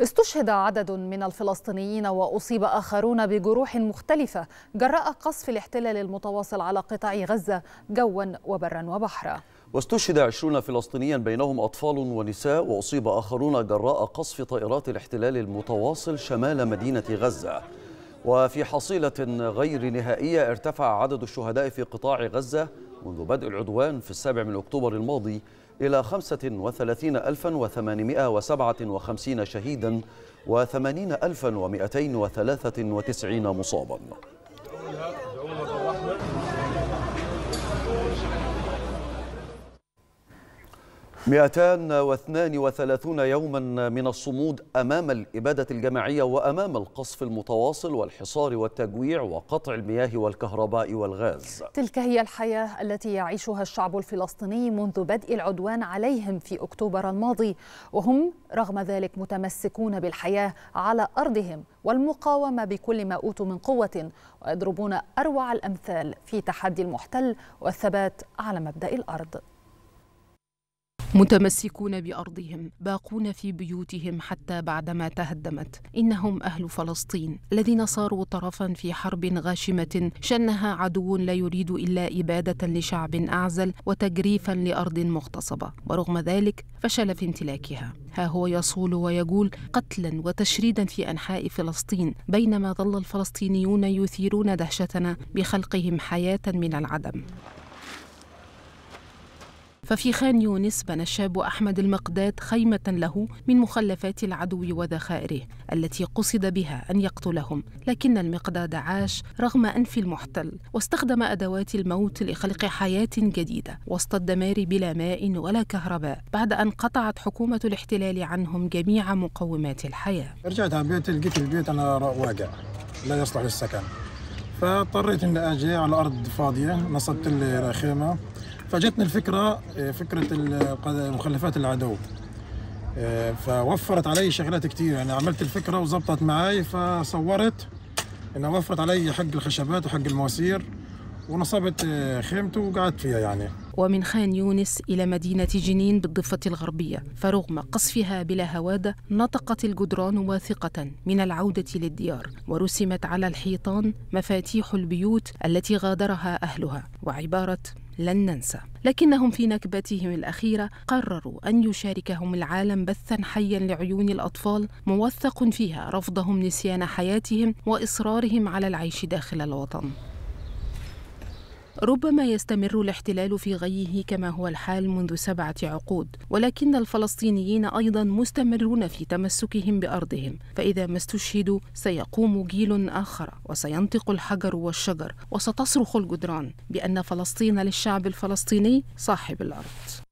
استشهد عدد من الفلسطينيين واصيب اخرون بجروح مختلفه جراء قصف الاحتلال المتواصل على قطاع غزه جوا وبرا وبحرا واستشهد عشرون فلسطينيا بينهم أطفال ونساء وأصيب آخرون جراء قصف طائرات الاحتلال المتواصل شمال مدينة غزة وفي حصيلة غير نهائية ارتفع عدد الشهداء في قطاع غزة منذ بدء العدوان في السابع من أكتوبر الماضي إلى 35857 شهيدا و80293 مصابا 232 يوما من الصمود أمام الإبادة الجماعية وأمام القصف المتواصل والحصار والتجويع وقطع المياه والكهرباء والغاز تلك هي الحياة التي يعيشها الشعب الفلسطيني منذ بدء العدوان عليهم في أكتوبر الماضي وهم رغم ذلك متمسكون بالحياة على أرضهم والمقاومة بكل ما أوتوا من قوة ويضربون أروع الأمثال في تحدي المحتل والثبات على مبدأ الأرض متمسكون بارضهم باقون في بيوتهم حتى بعدما تهدمت انهم اهل فلسطين الذين صاروا طرفا في حرب غاشمه شنها عدو لا يريد الا اباده لشعب اعزل وتجريفا لارض مغتصبه ورغم ذلك فشل في امتلاكها ها هو يصول ويقول قتلا وتشريدا في انحاء فلسطين بينما ظل الفلسطينيون يثيرون دهشتنا بخلقهم حياه من العدم ففي خان يونس بنى الشاب أحمد المقداد خيمة له من مخلفات العدو وذخائره التي قصد بها أن يقتلهم لكن المقداد عاش رغم أنف المحتل واستخدم أدوات الموت لخلق حياة جديدة وسط الدمار بلا ماء ولا كهرباء بعد أن قطعت حكومة الاحتلال عنهم جميع مقومات الحياة رجعت على بيت لقيت البيت أنا واقع لا يصلح للسكن فاضطريت اني اجي على ارض فاضيه نصبت لي خيمه فجتني الفكره آه، فكره مخلفات العدو آه، فوفرت علي شغلات كتير يعني عملت الفكره وظبطت معاي فصورت انها وفرت علي حق الخشبات وحق المواسير ونصبت آه، خيمته وقعدت فيها يعني ومن خان يونس إلى مدينة جنين بالضفة الغربية فرغم قصفها بلا هوادة نطقت الجدران واثقة من العودة للديار ورسمت على الحيطان مفاتيح البيوت التي غادرها أهلها وعبارة لن ننسى لكنهم في نكبتهم الأخيرة قرروا أن يشاركهم العالم بثا حيا لعيون الأطفال موثق فيها رفضهم نسيان حياتهم وإصرارهم على العيش داخل الوطن ربما يستمر الاحتلال في غيه كما هو الحال منذ سبعة عقود ولكن الفلسطينيين أيضا مستمرون في تمسكهم بأرضهم فإذا ما استشهدوا سيقوم جيل آخر وسينطق الحجر والشجر وستصرخ الجدران بأن فلسطين للشعب الفلسطيني صاحب الأرض